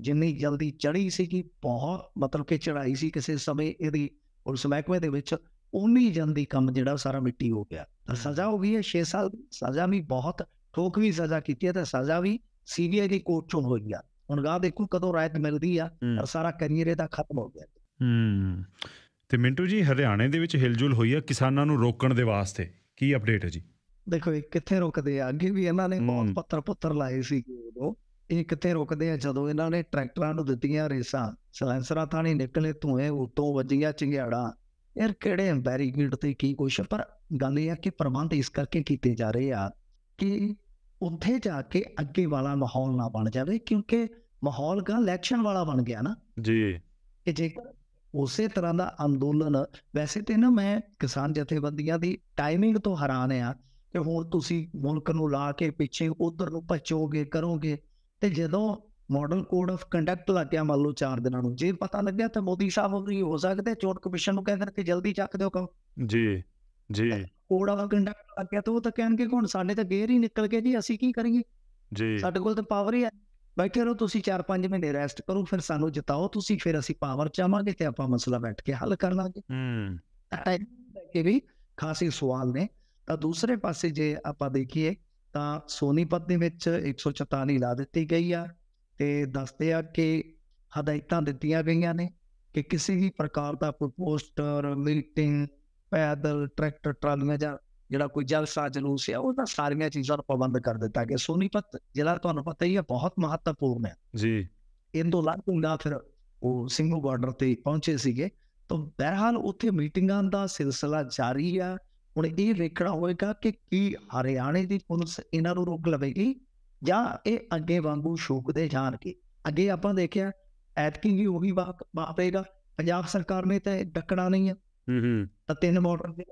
ਜਿੰਨੀ ਜਲਦੀ ਚੜੀ ਸੀ ਕਿ ਬਹੁਤ ਮਤਲਬ ਕਿ ਚੜਾਈ ਸੀ ਕਿਸੇ ਸਮੇਂ ਇਹਦੀ ਉਸ ਮਹਿਕਮੇ ਦੇ ਵਿੱਚ ਉਨੀ ਜਲਦੀ ਕੰਮ ਜਿਹੜਾ ਸਾਰਾ ਮਿੱਟੀ ਹੋ ਗਿਆ ਤਾਂ ਸਜ਼ਾ ਹੋ ਗਈ ਹੈ 6 ਸਾਲ ਸਜ਼ਾ ਵੀ ਬਹੁਤ ਠੋਕ ਵੀ ਸਜ਼ਾ ਕੀਤੀ ਹੈ ਤਾਂ ਸਜ਼ਾ ਵੀ ਸੀਬੀਆਈ ਦੀ ਕੋਰਟ ਚੋਂ ਹੋਈ ਗਿਆ ਹੁਣ ਗਾ ਦੇਖੋ ਕਦੋਂ ਰਾਇਤ ਮਿਲਦੀ ਆ ਔਰ ਸਾਰਾ ਕੈਰੀਅਰ ਇਹਦਾ ਖਤਮ ਹੋ ਗਿਆ ਹੂੰ ਤੇ ਮਿੰਟੂ ਜੀ ਹਰਿਆਣੇ ਦੇ ਵਿੱਚ ਹਿਲਜੁਲ ਹੋਈ ਆ ਕਿਸਾਨਾਂ ਨੂੰ ਰੋਕਣ ਦੇ ਵਾਸਤੇ ਕੀ ਅਪਡੇਟ ਹੈ ਜੀ ਦੇਖੋ ਇਹ ਕਿੱਥੇ ਰੁਕਦੇ ਆ ਅੱਗੇ ਵੀ ਇਹਨਾਂ ਨੇ ਬਹੁਤ ਪੱਤਰ ਪੁੱਤਰ ਲਾਏ ਸੀ ਉਦੋਂ ਇਹ ਕਿੱਥੇ ਰੁਕਦੇ ਆ ਜਦੋਂ ਇਹਨਾਂ ਨੇ ਟਰੈਕਟਰਾਂ ਨੂੰ ਦਿੱਤੀਆਂ ਰੇਸਾਂ ਸਲੈਂਸਰਾਂ ਤਾਂ ਨਹੀਂ ਨਿਕਲੇ ਧੂਏ ਉਤੋਂ ਵੱਜੀਆਂ ਚਿੰਗਿਆੜਾਂ ਯਾਰ ਕਿਹੜੇ ਬੈਰੀਕੇਡ ਤੇ ਕੀ ਕੁਛ ਪਰ ਗੱਲ ਇਹ ਆ ਕਿ ਪ੍ਰਬੰਧ ਇਸ ਕਰਕੇ ਕੀਤੇ ਜਾ ਰਹੇ ਆ ਕਿ ਉੱਥੇ ਜਾ ਕੇ ਅੱਗੇ ਵਾਲਾ ਮਾਹੌਲ ਨਾ ਬਣ ਜਾਵੇ ਕਿਉਂਕਿ ਮਾਹੌਲ ਗਾ ਇਲੈਕਸ਼ਨ ਵਾਲਾ ਬਣ ਗਿਆ ਨਾ ਜੀ ਕਿ ਜੇਕਰ ਉਸੇ ਤਰ੍ਹਾਂ ਦਾ ਅੰਦੋਲਨ ਵੈਸੇ ਤੇ ਨਾ ਮੈਂ ਕਿਸਾਨ ਜਥੇਬੰਦੀਆਂ ਦੀ ਟਾਈਮਿੰਗ ਤੋਂ ਹੈਰਾਨ ਆ ਕਿ ਹੁਣ ਤੁਸੀਂ ਮੁਲਕ ਨੂੰ ਲਾ ਕੇ ਪਿੱਛੇ ਉਧਰ ਨੂੰ ਭੱਜੋਗੇ ਕਰੋਗੇ ਤੇ ਜਦੋਂ ਮਾਡਲ ਕੋਡ ਆਫ ਕੰਡਕਟ ਲੱਗਿਆ ਮੰਨ ਲਓ ਚਾਰ ਦਿਨਾਂ ਨੂੰ ਜੇ ਪਤਾ ਲੱਗਿਆ ਤਾਂ ਮੋਦੀ ਸਾਹਿਬ ਵੀ ਹੋ ਸਕਦੇ ਚੋਣ ਕਮਿਸ਼ਨ ਨੂੰ ਕਹਿੰਦੇ ਕਿ ਜਲਦੀ ਚੱਕ ਦਿਓ ਕੰਮ ਜੀ ਜੀ ਕੋਡ ਆਫ ਕੰਡਕਟ ਲੱਗਿਆ ਤਾਂ ਉਹ ਤਾਂ ਕਹਿਣਗੇ ਹੁਣ ਸਾਡੇ ਤਾਂ ਗੇਰ ਹੀ ਨਿਕਲ ਕੇ ਜੀ ਅਸੀਂ ਕੀ ਕਰੀਏ ਜੀ ਸਾਡੇ ਕੋਲ ਤਾਂ ਪਾਵਰ ਹੀ ਹੈ ਬੈਠੇ ਰਹੋ ਤੁਸੀਂ 4-5 ਮਹੀਨੇ ਰੈਸਟ ਕਰੋ ਫਿਰ ਸਾਨੂੰ ਜਿਤਾਓ ਤੁਸੀਂ ਫਿਰ ਅਸੀਂ ਪਾਵਰ ਚਾਹਾਂਗੇ ਤੇ ਆਪਾਂ ਮਸਲਾ ਬੈਠ ਕੇ ਹੱਲ ਕਰ ਲਾਂਗੇ ਹੂੰ ਕਿ ਵੀ ਖਾਸੇ ਸਵਾਲ ਨੇ ਤਾਂ ਦੂਸਰੇ ਪਾਸੇ ਜੇ ਆਪਾਂ ਦੇਖੀਏ ਤਾਂ ਸੋਨੀਪਤ ਦੇ ਵਿੱਚ 144 ਲਾ ਦਿੱਤੀ ਗਈ ਆ ਤੇ ਦੱਸਦੇ ਆ ਕਿ ਹਦਾਇਤਾਂ ਦਿੱਤੀਆਂ ਗਈਆਂ ਨੇ ਕਿ ਕਿਸੇ ਵੀ ਪ੍ਰਕਾਰ ਦਾ ਕੋਈ ਪੋਸਟਰ ਮੀਟਿੰਗ ਪੈਦਲ ਟਰੈਕਟਰ ਟਰਾਲੀਆਂ ਜਾਂ ਜਿਹੜਾ ਕੋਈ ਜਲਸਾ ਜਲੂਸ ਹੈ ਉਹਦਾ ਸਾਰੀਆਂ ਚੀਜ਼ਾਂ ਨੂੰ ਪਾਬੰਦ ਕਰ ਦਿੱਤਾ ਗਿਆ ਸੋਨੀਪਤ ਜ਼ਿਲ੍ਹਾ ਤੁਹਾਨੂੰ ਪਤਾ ਹੀ ਹੈ ਬਹੁਤ ਮਹੱਤਵਪੂਰਨ ਹੈ ਜੀ ਇੰਦੋ ਲੰਘੂਗਾ ਫਿਰ ਉਹ ਸਿੰਘੂ ਬਾਰਡਰ ਤੇ ਪਹੁੰਚੇ ਸੀਗੇ ਤਾਂ ਬਹਿਰਹਾਲ ਉੱਥੇ ਮੀਟਿੰਗਾਂ ਦਾ ਸਿਲਸਿਲਾ ਜਾਰੀ ਆ ਹੁਣ ਇਹ ਵੇਖਣਾ ਹੋਏਗਾ ਕਿ ਕੀ ਹਰਿਆਣੇ ਦੀ ਪੁਲਿਸ ਇਹਨਾਂ ਨੂੰ ਰੋਕ ਲਵੇਗੀ ਜਾਂ ਇਹ ਅੱਗੇ ਵਾਂਗੂ ਸ਼ੋਕਦੇ ਜਾਣਗੇ ਅੱਗੇ ਆਪਾਂ ਦੇਖਿਆ ਐਤਕੀ ਵੀ ਉਹੀ ਬਾਤ ਵਾਪਰੇਗਾ ਪੰਜਾਬ ਸਰਕਾਰ ਨੇ ਤਾਂ ਡੱਕਣਾ ਨਹੀਂ ਹੈ ਹੂੰ ਹੂੰ ਤਾਂ ਤਿੰਨ ਬਾਰਡਰ ਦੇ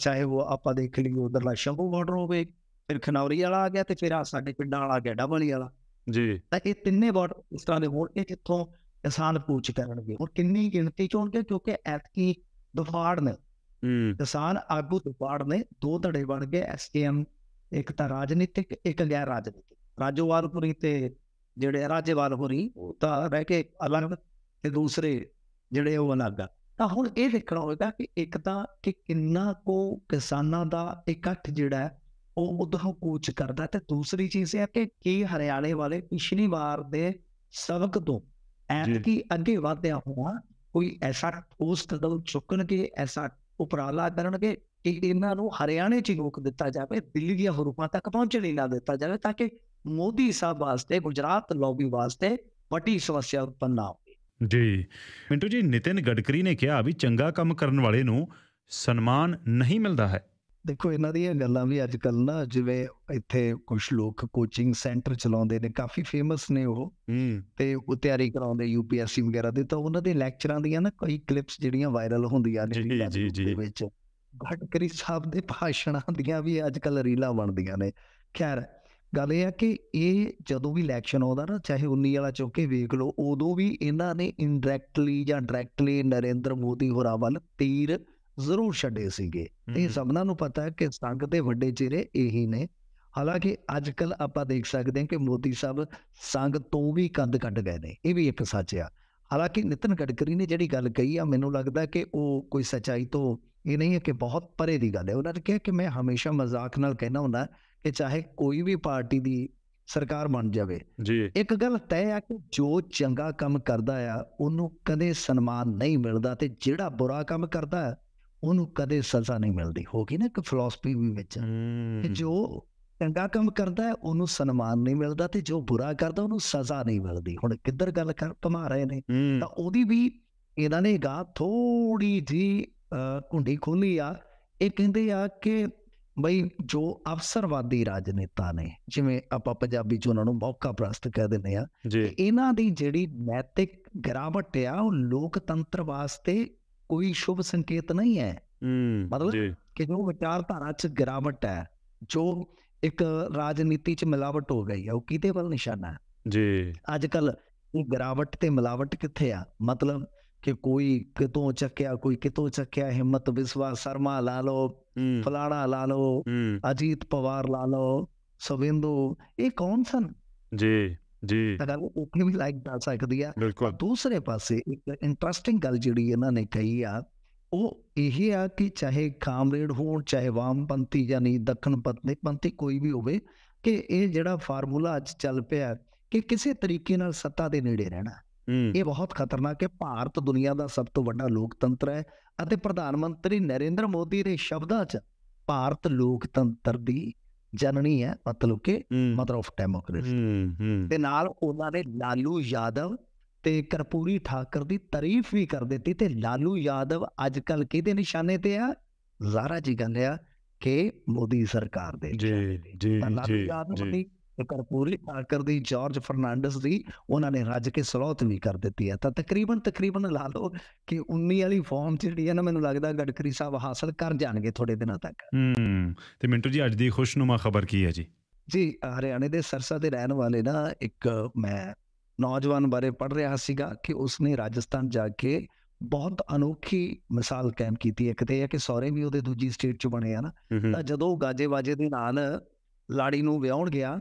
ਚਾਹੇ ਉਹ ਆਪਾਂ ਦੇਖ ਲਈਏ ਲਾ ਸ਼ੰਭੂ ਬਾਰਡਰ ਹੋਵੇ ਫਿਰ ਖਨੌਰੀ ਵਾਲਾ ਆ ਗਿਆ ਤੇ ਫਿਰ ਆ ਸਾਡੇ ਪਿੰਡਾਂ ਵਾਲਾ ਗਿਆ ਡਬਲੀ ਵਾਲਾ ਜੀ ਤਾਂ ਇਹ ਤਿੰਨੇ ਬਾਰਡਰ ਇਸ ਤਰ੍ਹਾਂ ਦੇ ਹੋਣਗੇ ਕਿੱਥੋਂ ਕਿਸਾਨ ਪੂਛ ਕਰਨਗੇ ਹੁਣ ਕਿੰਨੀ ਗਿਣਤੀ ਚੋਣਗੇ ਕਿਉਂਕਿ ਐਤਕੀ ਦੁਫਾੜ ਨੇ ਹੂੰ ਕਿਸਾਨ ਆਗੂ ਦੁਫਾੜ ਨੇ ਦੋ ਧੜੇ ਬਣ ਗਏ ਐਸਕੇਐਮ ਇੱਕ ਤਾਂ ਰਾਜਨੀਤਿਕ ਇੱਕ ਗੈਰ ਰਾਜਨੀਤਿਕ ਰਾਜੋਵਾਲਪੁਰੀ ਤੇ ਜਿਹੜੇ ਰਾਜੇਵਾਲਪੁਰੀ ਉਹ ਤਾਂ ਰਹਿ ਕੇ ਅਲੱਗ ਤੇ ਦੂਸਰੇ ਜਿਹੜੇ ਉਹ ਅਲੱਗ ਆ ਤਾਂ ਹੁਣ ਇਹ ਦੇਖਣਾ ਹੋਵੇਗਾ ਕਿ ਇੱਕ ਤਾਂ ਕਿ ਕਿੰਨਾ ਕੋ ਕਿਸਾਨਾਂ ਦਾ ਇਕੱਠ ਜਿਹੜਾ ਉਹ ਉਦੋਂ ਕੋਚ ਕਰਦਾ ਤੇ ਦੂਸਰੀ ਚੀਜ਼ ਇਹ ਹੈ ਕਿ ਕੀ ਹਰਿਆਣੇ ਵਾਲੇ ਪਿਛਲੀ ਵਾਰ ਦੇ ਸਬਕ ਤੋਂ ਐਤਕੀ ਅੱਗੇ ਵਧਿਆ ਹੋਆ ਕੋਈ ਐਸਾ ਠੋਸ ਕਦਮ ਚੁੱਕਣਗੇ ਐਸਾ ਉਪਰਾਲਾ ਕਰਨਗੇ ਕਿ ਇਹਨਾਂ ਨੂੰ ਹਰਿਆਣੇ 'ਚ ਰੋਕ ਦਿੱਤਾ ਜਾਵੇ ਦਿੱਲੀ ਦੀਆਂ ਹਰੂਪਾਂ ਤੱਕ ਪਹੁੰਚਣੇ ਹੀ ਨਾ ਦਿੱਤਾ ਜਾਵੇ ਤਾਂ ਕਿ ਮੋਦੀ ਸਾਹਿਬ ਵਾਸਤੇ ਗੁਜਰਾਤ ਲੌਬੀ ਵਾਸਤੇ ਵੱਡੀ ਸਮੱਸਿਆ ਉਤਪੰਨ ਨਾ ਹੋਵੇ ਜੀ ਮਿੰਟੂ ਜੀ ਨਿਤਿਨ ਗਡਕਰੀ ਨੇ ਕਿਹਾ ਵੀ ਚੰਗਾ ਕੰਮ ਕਰਨ ਵਾਲੇ ਨੂੰ ਸਨਮਾਨ ਨਹੀਂ ਮਿਲਦਾ ਹੈ ਦੇਖੋ ਇਹਨਾਂ ਦੀਆਂ ਗੱਲਾਂ ਵੀ ਅੱਜ ਕੱਲ ਨਾ ਜਿਵੇਂ ਇੱਥੇ ਕੁਝ ਲੋਕ ਕੋਚਿੰਗ ਸੈਂਟਰ ਚਲਾਉਂਦੇ ਨੇ ਕਾਫੀ ਫੇਮਸ ਨੇ ਉਹ ਤੇ ਉਹ ਤਿਆਰੀ ਕਰਾਉਂਦੇ ਯੂਪੀਐਸਸੀ ਵਗੈਰਾ ਦੇ ਤਾਂ ਉਹਨਾਂ ਦੇ ਲੈਕਚਰਾਂ ਦੀਆਂ ਨਾ ਕਈ ਕਲਿੱਪਸ ਜਿਹੜੀਆਂ ਵਾਇਰਲ ਹੁੰਦੀਆਂ ਨੇ ਜੀ ਜੀ ਜੀ ਵਿੱਚ ਗਡਕਰੀ ਸਾਹਿਬ ਦੇ ਭਾਸ਼ਣਾਂ ਦੀਆਂ ਵੀ ਅੱਜ ਕੱਲ ਰੀਲਾਂ ਬਣਦੀਆਂ ਨੇ ਖੈਰ ਗੱਲ ਇਹ ਆ ਕਿ ਇਹ ਜਦੋਂ ਵੀ ਇਲੈਕਸ਼ਨ ਆਉਂਦਾ ਨਾ ਚਾਹੇ 19 ਵਾਲਾ ਚੌਕੇ ਵੇਖ ਲਓ ਉਦੋਂ ਵੀ ਇਹਨਾਂ ਨੇ ਇਨਡਾਇਰੈਕਟਲੀ ਜਾਂ ਡਾਇਰੈਕਟਲੀ ਨਰਿੰਦਰ ਮੋਦੀ ਹੋਰਾਂ ਵੱਲ ਤੀਰ ਜ਼ਰੂਰ ਛੱਡੇ ਸੀਗੇ ਇਹ ਸਭਨਾਂ ਨੂੰ ਪਤਾ ਹੈ ਕਿ ਸੰਗ ਦੇ ਵੱਡੇ ਚਿਹਰੇ ਇਹੀ ਨੇ ਹਾਲਾਂਕਿ ਅੱਜ ਕੱਲ ਆਪਾਂ ਦੇਖ ਸਕਦੇ ਹਾਂ ਕਿ ਮੋਦੀ ਸਾਹਿਬ ਸੰਗ ਤੋਂ ਵੀ ਕੰਦ ਕੱਢ ਗਏ ਨੇ ਇਹ ਵੀ ਇੱਕ ਸੱਚ ਆ ਹਾਲਾਂਕਿ ਨਿਤਨ ਗਡਕਰੀ ਨੇ ਜਿਹੜੀ ਗੱਲ ਕਹੀ ਆ ਮੈਨੂੰ ਲੱਗਦਾ ਕਿ ਉਹ ਕੋਈ ਸਚਾਈ ਤੋਂ ਇਹ ਨਹੀਂ ਹੈ ਕਿ ਬਹੁਤ ਪਰੇ ਦੀ ਗੱਲ ਹੈ ਉਹਨਾਂ ਨੇ ਕਿਹਾ ਕਿ ਮੈਂ ਹਮੇਸ਼ਾ ਮਜ਼ਾਕ ਨਾਲ ਕਹਿਣਾ ਹੁੰਦਾ ਕਿ ਚਾਹੇ ਕੋਈ ਵੀ ਪਾਰਟੀ ਦੀ ਸਰਕਾਰ ਬਣ ਜਾਵੇ ਜੀ ਇੱਕ ਗੱਲ ਤੈ ਆ ਕਿ ਜੋ ਚੰਗਾ ਕੰਮ ਕਰਦਾ ਆ ਉਹਨੂੰ ਕਦੇ ਸਨਮਾਨ ਨਹੀਂ ਮਿਲਦਾ ਤੇ ਜਿਹੜਾ ਬੁਰਾ ਕੰਮ ਕਰਦਾ ਉਹਨੂੰ ਕਦੇ ਸਜ਼ਾ ਨਹੀਂ ਮਿਲਦੀ ਹੋ ਗਈ ਨਾ ਇੱਕ ਫਿਲਾਸਫੀ ਵੀ ਵਿੱਚ ਕਿ ਜੋ ਚੰਗਾ ਕੰਮ ਕਰਦਾ ਉਹਨੂੰ ਸਨਮਾਨ ਨਹੀਂ ਮਿਲਦਾ ਤੇ ਜੋ ਬੁਰਾ ਕਰਦਾ ਉਹਨੂੰ ਸਜ਼ਾ ਨਹੀਂ ਮਿਲਦੀ ਹੁਣ ਕਿੱਧਰ ਗੱਲ ਕਰ ਪਮਾ ਰਹੇ ਨੇ ਤਾਂ ਉਹਦੀ ਵੀ ਇਹਨਾਂ ਨੇ ਗਾ ਥੋੜੀ ਜੀ ਕੁੰਡੀ ਖੋਲੀ ਆ ਇਹ ਕਹਿੰਦੇ ਆ ਕਿ ਬਈ ਜੋ ਅਫਸਰਵਾਦੀ ਰਾਜਨੇਤਾ ਨੇ ਜਿਵੇਂ ਆਪਾਂ ਪੰਜਾਬੀ ਚ ਉਹਨਾਂ ਨੂੰ ਮੌਕਾ ਪ੍ਰਸਤ ਕਹਿ ਦਿੰਦੇ ਆ ਇਹਨਾਂ ਦੀ ਜਿਹੜੀ ਨੈਤਿਕ ਗਰਾਵਟ ਆ ਉਹ ਲੋਕਤੰਤਰ ਵਾਸਤੇ ਕੋਈ ਸ਼ੁਭ ਸੰਕੇਤ ਨਹੀਂ ਹੈ ਮਤਲਬ ਕਿ ਜੋ ਵਿਚਾਰਧਾਰਾ ਚ ਗਰਾਵਟ ਹੈ ਜੋ ਇੱਕ ਰਾਜਨੀਤੀ ਚ ਮਿਲਾਵਟ ਹੋ ਗਈ ਹੈ ਉਹ ਕਿਤੇ ਵੱਲ ਨਿਸ਼ਾਨਾ ਹੈ ਜੀ ਅੱਜ ਕੱਲ ਉਹ ਗਰਾਵਟ ਤੇ ਮਿਲਾਵਟ ਕਿੱਥੇ ਆ ਮਤਲਬ ਕਿ ਕੋਈ ਕਿਤੋਂ ਚੱਕਿਆ ਕੋਈ ਕਿਤੋਂ ਚੱਕਿਆ ਹਿੰਮਤ ਵਿਸਵਾ ਸ਼ਰਮਾ ਲਾ ਲਓ ਫਲਾਣਾ ਲਾ ਲਓ ਅਜੀਤ ਪਵਾਰ ਲਾ ਲਓ ਸਵਿੰਦੂ ਇਹ ਕੌਣ ਸਨ ਜੀ ਜੀ ਤਾਂ ਉਹ ਓਪਨਿੰਗ ਵੀ ਲਾਈਕ ਦਾ ਸਕਦੀ ਆ ਦੂਸਰੇ ਪਾਸੇ ਇੱਕ ਇੰਟਰਸਟਿੰਗ ਗੱਲ ਜਿਹੜੀ ਇਹਨਾਂ ਨੇ ਕਹੀ ਆ ਉਹ ਇਹ ਆ ਕਿ ਚਾਹੇ ਕਾਮਰੇਡ ਹੋਣ ਚਾਹੇ ਵਾਮਪੰਥੀ ਜਾਂ ਨਹੀਂ ਦੱਖਣ ਪੰਥੀ ਕੋਈ ਵੀ ਹੋਵੇ ਕਿ ਇਹ ਜਿਹੜਾ ਫਾਰਮੂਲਾ ਅੱਜ ਚੱਲ ਪਿਆ ਕਿ ਕਿਸੇ ਤਰੀਕੇ ਨਾਲ ਸੱਤਾ ਦੇ ਨੇੜੇ ਰਹਿਣਾ ਇਹ ਬਹੁਤ ਖਤਰਨਾਕ ਹੈ ਭਾਰਤ ਦੁਨੀਆ ਦਾ ਸਭ ਤੋਂ ਵੱਡਾ ਲੋਕਤੰਤਰ ਹੈ ਅਤੇ ਪ੍ਰਧਾਨ ਮੰਤਰੀ ਨਰਿੰਦਰ ਮੋਦੀ ਦੇ ਸ਼ਬਦਾਂ 'ਚ ਭਾਰਤ ਲੋਕਤੰਤਰ ਦੀ ਜਨਨੀ ਹੈ ਮਤਲਬ ਕਿ ਮਦਰ ਆਫ ਡੈਮੋਕ੍ਰੇਸੀ ਤੇ ਨਾਲ ਉਹਨਾਂ ਨੇ ਲਾਲੂ ਯਾਦਵ ਤੇ ਕਰਪੂਰੀ ਠਾਕਰ ਦੀ ਤਾਰੀਫ ਵੀ ਕਰ ਦਿੱਤੀ ਤੇ ਲਾਲੂ ਯਾਦਵ ਅੱਜ ਕੱਲ ਕਿਹਦੇ ਨਿਸ਼ਾਨੇ ਤੇ ਆ ਜ਼ਾਰਾ ਜੀ ਗੱਲ ਕਿ ਮੋਦੀ ਸਰਕਾਰ ਦੇ ਜੀ ਜੀ ਜੀ ਲਾਲੂ ਯਾਦਵ ਦੀ ਕਰਪੂਰੀ ਆਕਰ ਦੀ ਜਾਰਜ ਫਰਨਾਂਡਸ ਦੀ ਉਹਨਾਂ ਨੇ ਰੱਜ ਕੇ ਸਲੋਤ ਵੀ ਕਰ ਦਿੱਤੀ ਹੈ ਤਾਂ ਤਕਰੀਬਨ ਤਕਰੀਬਨ ਲਾ ਲਓ ਕਿ 19 ਵਾਲੀ ਫਾਰਮ ਜਿਹੜੀ ਹੈ ਨਾ ਮੈਨੂੰ ਲੱਗਦਾ ਗੜਕਰੀ ਸਾਹਿਬ ਹਾਸਲ ਕਰ ਜਾਣਗੇ ਥੋੜੇ ਦਿਨਾਂ ਤੱਕ ਹੂੰ ਤੇ ਮਿੰਟੂ ਜੀ ਅੱਜ ਦੀ ਖੁਸ਼ਨੁਮਾ ਖਬਰ ਕੀ ਹੈ ਜੀ ਜੀ ਹਰਿਆਣੇ ਦੇ ਸਰਸਾ ਦੇ ਰਹਿਣ ਵਾਲੇ ਨਾ ਇੱਕ ਮੈਂ ਨੌਜਵਾਨ ਬਾਰੇ ਪੜ ਰਿਹਾ ਸੀਗਾ ਕਿ ਉਸਨੇ ਰਾਜਸਥਾਨ ਜਾ ਕੇ ਬਹੁਤ ਅਨੋਖੀ ਮਿਸਾਲ ਕਾਇਮ ਕੀਤੀ ਇੱਕ ਤੇ ਇਹ ਕਿ ਸੌਰੇ ਵੀ ਉਹਦੇ ਦੂਜੀ ਸਟੇਟ ਚ ਬਣੇ ਆ ਨਾ ਤਾਂ ਜਦੋਂ ਗਾਜੇ ਵਾਜੇ ਦੇ ਨਾਲ ਲਾੜੀ ਨੂੰ ਵਿਆਹਣ ਗਿਆ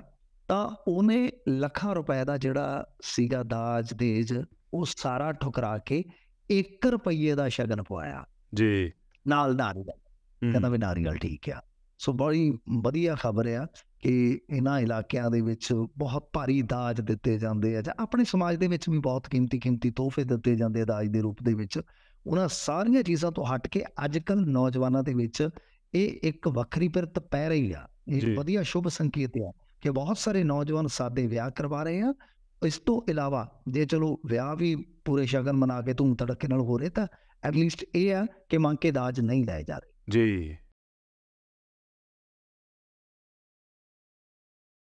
ਤਾਂ ਉਹਨੇ ਲੱਖਾਂ ਰੁਪਏ ਦਾ ਜਿਹੜਾ ਸੀਗਾ ਦਾਜ ਦੇਜ ਉਹ ਸਾਰਾ ਠੁਕਰਾ ਕੇ 1 ਰੁਪਏ ਦਾ ਸ਼ਗਨ ਪਵਾਇਆ ਜੀ ਨਾਲ ਨਾਲ ਕਹਿੰਦਾ ਵੀ ਨਾਰੀਅਲ ਠੀਕ ਆ ਸੋ ਬੜੀ ਵਧੀਆ ਖਬਰ ਆ ਕਿ ਇਹਨਾਂ ਇਲਾਕਿਆਂ ਦੇ ਵਿੱਚ ਬਹੁਤ ਭਾਰੀ ਦਾਜ ਦਿੱਤੇ ਜਾਂਦੇ ਆ ਜਾਂ ਆਪਣੇ ਸਮਾਜ ਦੇ ਵਿੱਚ ਵੀ ਬਹੁਤ ਕੀਮਤੀ ਕੀਮਤੀ ਤੋਹਫੇ ਦਿੱਤੇ ਜਾਂਦੇ ਆ ਦਾਜ ਦੇ ਰੂਪ ਦੇ ਵਿੱਚ ਉਹਨਾਂ ਸਾਰੀਆਂ ਚੀਜ਼ਾਂ ਤੋਂ ਹਟ ਕੇ ਅੱਜ ਕੱਲ ਨੌਜਵਾਨਾਂ ਦੇ ਵਿੱਚ ਇਹ ਇੱਕ ਵੱਖਰੀ ਪਰਤ ਪੈ ਰਹੀ ਆ ਇਹ ਵਧੀਆ ਸ਼ੁਭ ਸੰਕੇਤ ਆ ਕਿ ਬਹੁਤ ਸਾਰੇ ਨੌਜਵਾਨ ਸਾਦੇ ਵਿਆਹ ਕਰਵਾ ਰਹੇ ਆ ਇਸ ਤੋਂ ਇਲਾਵਾ ਜੇ ਚਲੋ ਵਿਆਹ ਵੀ ਪੂਰੇ ਸ਼ਗਨ ਮਨਾ ਕੇ ਧੂਮ ਤੜਕੇ ਨਾਲ ਹੋ ਰਿਹਾ ਤਾਂ ਐਟਲੀਸਟ ਇਹ ਆ ਕਿ ਮੰਗ ਕੇ ਦਾਜ ਨਹੀਂ ਲਏ ਜਾ ਰਹੇ ਜੀ